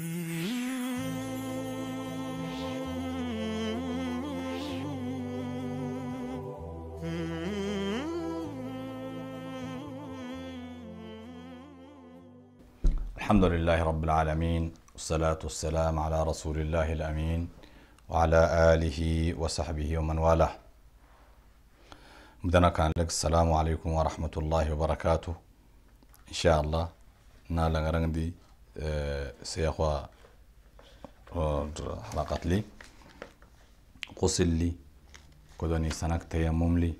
الحمد لله رب العالمين والصلاة والسلام على رسول الله الأمين وعلى آله وصحبه ومن والاه مدنا كان لك السلام عليكم ورحمة الله وبركاته إن شاء الله نالا غرندي سيخوا حلقات لي غسل لي كدوني سنك تيمم لي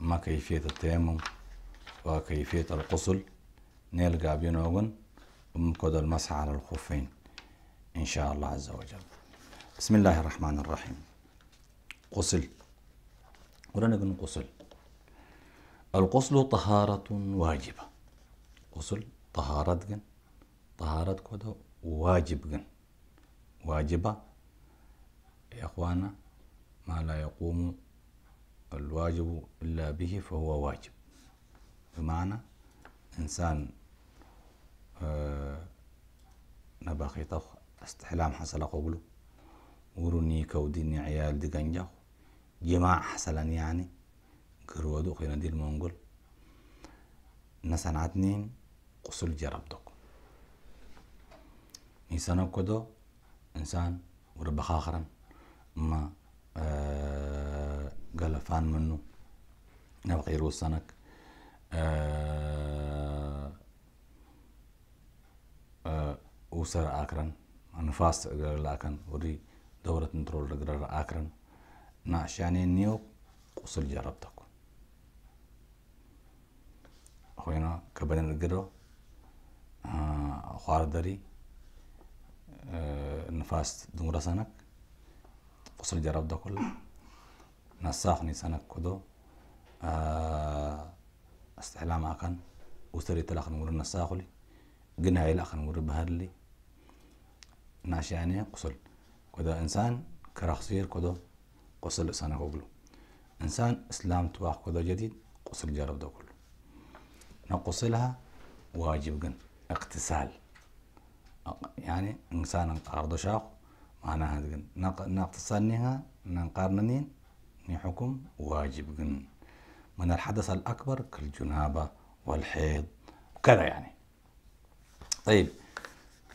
ما كيفية التيمم وكيفية القصل نلقى بينوغن ومكود المسح على الخفين إن شاء الله عز وجل بسم الله الرحمن الرحيم قصل ورنقن قصل القصل طهارة واجبة قصل طهارة كده واجب جن واجبة يا أخوانا ما لا يقوم الواجب إلا به فهو واجب بمعنى إنسان آه نباقي طخ استحلام حصل قبله ورني كوديني عيال دقنجاخ جماع حصل يعني قرودو خينا دي المنقول عدنين قصل جربتك إنسان كدو إنسان ورب خاخرا ما قال آه فان منه نبقى غير وصنك آه آه وسر آكرا أنفاس لكن وري دورة نترول رقرر آكرا نعشاني نيو قصل جربتك خوينا كبرن رقرر آه خوار داري ንፋስ ዝምሮ ሰነክ ቁስል ጀረብዶ ኩሉ ናሳኽኒ ሰነክ ኩዶ استحلام أكن وسري تلاخن ورن نساخلي جنا هاي لأخن ور بهرلي ناش يعني قصر كده إنسان كرخصير كده قصر إنسان كقولو إنسان إسلام تواح كده جديد قصر جرب ده كله نقصلها واجب جن اقتسال يعني انسان انقار دشاخ معناها نقتصنها ننقار نين حكم واجب جن من الحدث الأكبر كالجنابة والحيض وكذا يعني طيب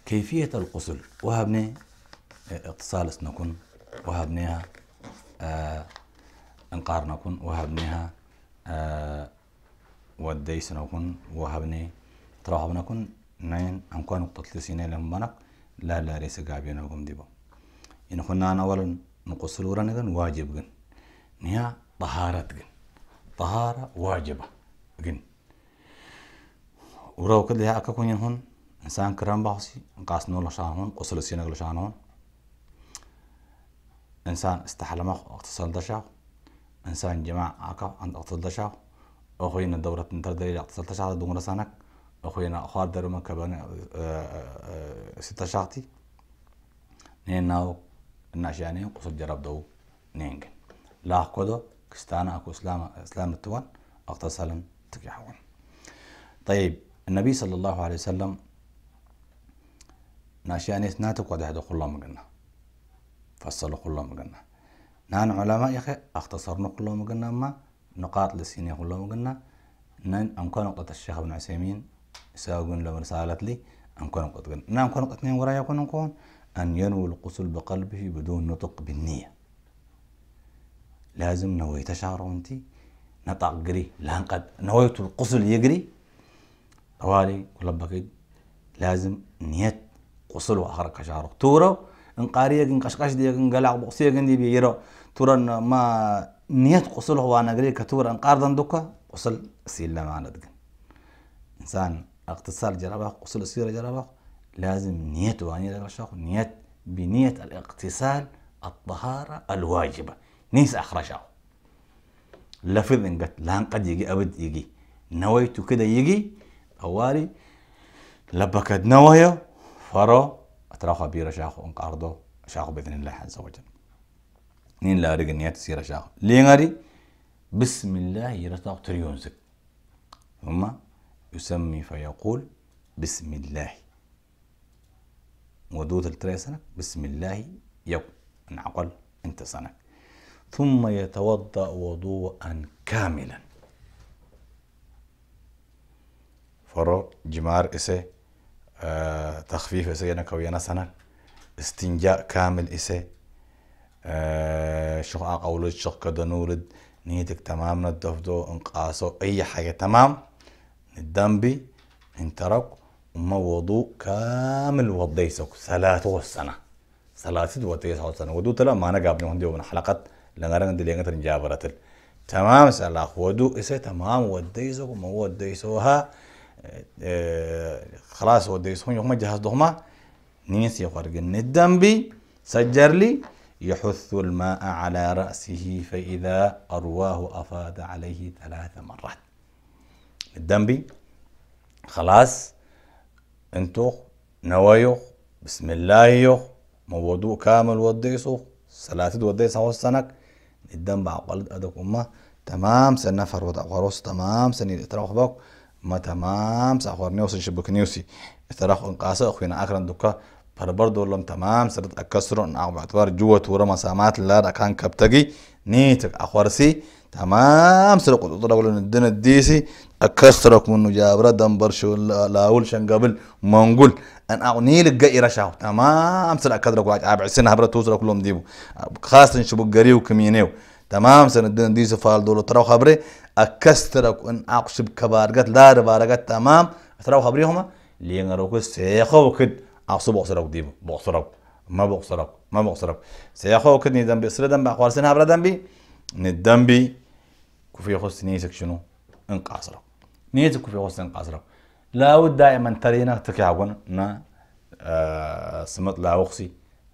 كيفية القسل وهبني آه، اتصال سنكون وهبنيها آه انقار نكون وهبنيها آه وديس نكون وهبني تراهب نكون نين أنكون نقطة لسينة لمنك لا لا ريس قابينا قم ديبا إن كنا أنا أولا نقص الورن جن واجب جن نيا طهارة جن طهارة واجبة جن وراو كده يا أكاكون ينهون إنسان كرام باحسي قاس نولا شانهون قصل السينة غلا شانهون إنسان استحلم اقتصال دشاو إنسان جماع أكا عند اقتصال دشاو أخوين الدورة تنتر دليل اقتصال دشاو دون رسانك أخوينا أخوار دارو من كبانا آه، آه، آه، ستة شاقتي نين ناو الناشانين قصد جرب دو نينج لا كودو كستانا أكو إسلام إسلام التوان أقتصلا تكيحوان طيب النبي صلى الله عليه وسلم ناشاني سناتك وده هذا كله مقلنا فصلوا كله مقلنا نان علماء يخي اختصرنا كله مقلنا ما نقاط لسيني كله مقلنا نان أمكان نقطة الشيخ ابن عسيمين ساقون لو رسالت لي أن كون قطقن نعم كون قطقن ورايا كون كون أن ينوي القسل بقلبه بدون نطق بالنية لازم نوي تشعر أنت نطق قري لان قد نويت القصل يجري طوالي ولبك لازم نيت قسل وآخر كشعره تورو إن قاريك إن قشقش دي إن قلع بقصيك إن دي بيرو تورا ما نيت قسل هو أنا قري كتورا إن قاردن دوكا قسل سيلا ما معنا إنسان اغتسال جنابك غسل السيرة جنابك لازم نيته يعني نيت بنية الاغتسال الطهارة الواجبة نيس أخرجه لفظ قد لان قد يجي أبد يجي نويت كده يجي اوالي لبكت نوايا فرو أتراخى بيرا شاخو أنك أرضو شاخو بإذن الله عز وجل نين لا رجع نية سيرة شاخو لين بسم الله يرتاق تريونزك هما يسمي فيقول بسم الله ودود التري سنك بسم الله يقول عقل انت سنك ثم يتوضأ وضوءا كاملا فرو جمار إسه آه تخفيف إسه ينك وينا سنك استنجاء كامل إسه آه شقاق أولد شق كدنورد نيتك تمام ندفدو انقاسو أي حاجة تمام الذنب انترك وما وضوء كامل وضيسك ثلاثة سنة ثلاثة وتسعة سنة وضوء تلا ما أنا قابل هندي ومن حلقة لنرن دي دلينا ترن جابرتل تمام سلا وضوء إسه تمام وضيسك وما وضيسوها آه، خلاص وضيسهم يوم جهاز دهما نيسي خارج الذنب سجر لي يحث الماء على رأسه فإذا أرواه أفاد عليه ثلاث مرات الدمبي خلاص انتو نوايو بسم الله يو موضوع كامل وديسو سلاتد وديس هوسنك الدم قلد ادك امه تمام سنة فرود اقواروس تمام سنة اتراخ بك ما تمام ساخور نيوسن شبك نيوسي اتراخ انقاسة اخوين اخرا دوكا بربردو لم تمام سرد اكسرو ان نعم. اعب اعتبار جوة تورا مسامات لار اكان كبتقي نيتك اخوارسي تمام سرد قد اطلاق لن الدين الديسي أكسرك من جابرة دمبر شو لاول شن قبل منقول أن أغنيل الجاي رشاو تمام سر أكدرك واج أبع سنة هبرة توصل كلهم ديبو خاصة شو بقري كمينيو تمام سنة دين دي سفال دولو تراو خبري أكسرك أن أقصب كبارجت لا ربارجت تمام تراو خبري هما لين أروك سيخو وكد أقصب أقصرك ديبو بقصرك ما بقصرك ما بقصرك سيخو وكد ندم بسر دم بأخوار سنة هبرة دم بي ندم بي كفي خص نيسك شنو انقاصرك نيتك في غصن قصرب لا دائما ترينا تكعون نا آه سمت لا وخسي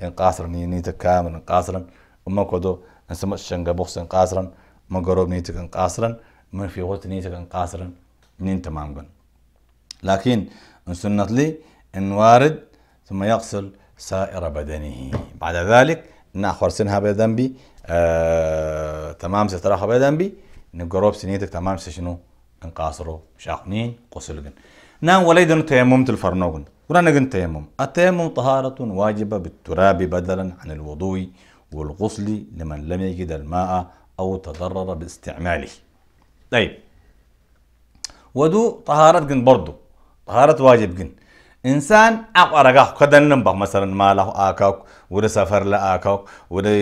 إن قاصر نيتك كامل إن قاصرا وما كدو إن سمت شنقا بوخس إن قاصرا ما جرب نيتك إن قاصرا من في غصن نيتك إن قاصرا نين تمام جن لكن إن سنة لي إن وارد ثم يغسل سائر بدنه بعد ذلك نأخر سنها بذنبي آه تمام ستراها بذنبي نجرب سنيتك تمام سشنو انقاصرو شاقنين قسلقن نعم وليدن تيمم تلفرنوغن ولا تيمم التيمم طهارة واجبة بالتراب بدلا عن الوضوء والغسل لمن لم يجد الماء أو تضرر باستعماله طيب ودو طهارة جن برضو طهارة واجب جن إنسان أقوى رجاه كذا نبغى مثلا ماله آكاك وده سفر لا آكاك وده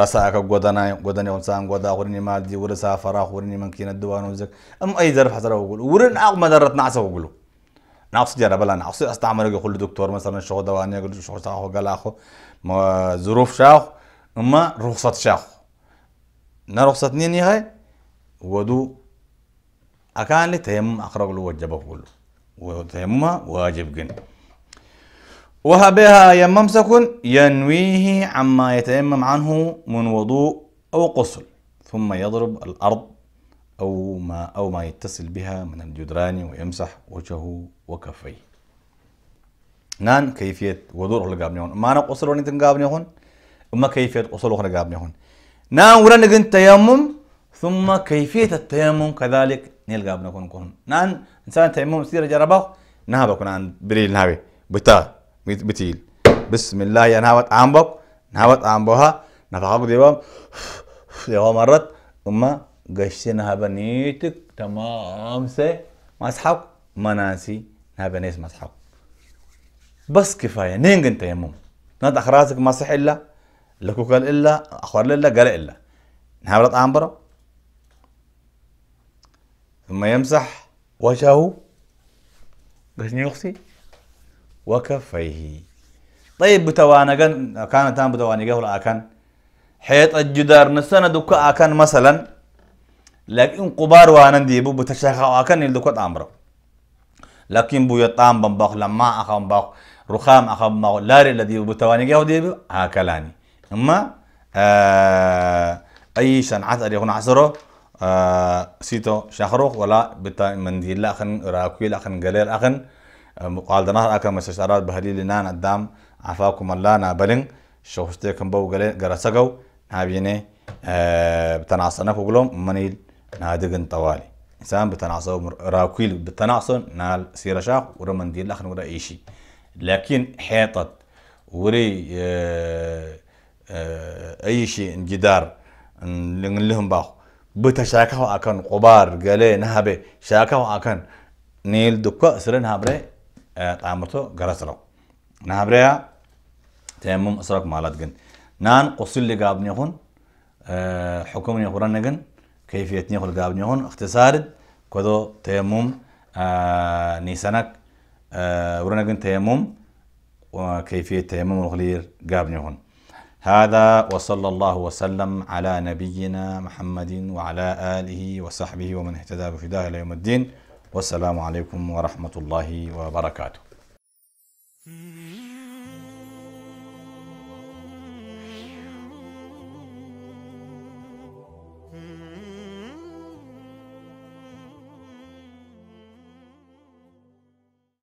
رسا آكاك قدنا قدنا إنسان قدا ورني مادي وده سافر ورني ممكن الدوان وزك أم أي ظرف حصل أقول ورن أق مدرة نعسه أقوله نعصي جرى بلا نعصي استعمله يقول دكتور مثلا شو دواني يقول شو ساخو قال أخو ما ظروف شاخ أما رخصة شاخ نرخصة نيني هاي ودو أكان لتهم أخرج له وجبه كله وتيمم واجب جن وهبها يممسك ينويه عما يتيمم عنه من وضوء أو قصل ثم يضرب الأرض أو ما أو ما يتصل بها من الجدران ويمسح وجهه وكفيه نان كيفية وضوء اللي قابني هون ما أنا قصر وني تنقابني هون وما كيفية قصر وخنا قابني هون نان ورا نجن تيمم ثم كيفية التيمم كذلك نيل قابنا كون كون نان إنسان تيمم سيرة جربه نهبا كون عن بريل نهبي بتا بتيل بسم الله يا نهوت عمبك نهبت عمبها نفعك ديوام ديوام مرت أما قشتنا هبا نيتك تمام سي مسحق مناسي هبا نيس مسحق بس كفاية نين انت يا مم نادخ راسك صح إلا لكوكال إلا أخوار إلا قال إلا نهبت عمبرك ثم يمسح وجهه باش يغسي وكفيه طيب بتوانا كان كان تام بتوانا ولا أكن حيط الجدار نسنا دوكا أكن مثلا لكن قبار وانا ديبو بتشخا أكن يلدوكت أمره لكن بو يطام بمبخ لما أخم بخ رخام أخم بخ لاري الذي بتوانقه ديبو هكلاني إما آه أي شنعات أريخون عصره آه، سيتو شخروخ ولا بتا منديل لاخن راكوي أخن غلير أخن آه، قال دنار أكن مستشارات بهليل نان قدام عفاكم الله نابلن شوفتكم بو قليل غرسغو نابيني آه، بتناصنا كوغلوم منيل نادغن طوالي إنسان بتناصو راكوي بتناصو نال سيرة شاخ ورا منديل لاخن ورا إيشي لكن حيطت وري أي شيء جدار لهم باخو بتشاكه أكن قبار قلي نهبه شاكه أكن نيل دكا سرن آه، نهبره طعمته قرسرو نهبره تيمم أسرق مالات جن نان قصيل لقابني هون آه، حكمني خورن جن كيفية خل قابني هون اختصار كدو تيمم آه، نيسانك جن تيمم وكيفية تيمم الخلير قابني هون هذا وصلى الله وسلم على نبينا محمد وعلى آله وصحبه ومن اهتدى بهداه إلى يوم الدين والسلام عليكم ورحمة الله وبركاته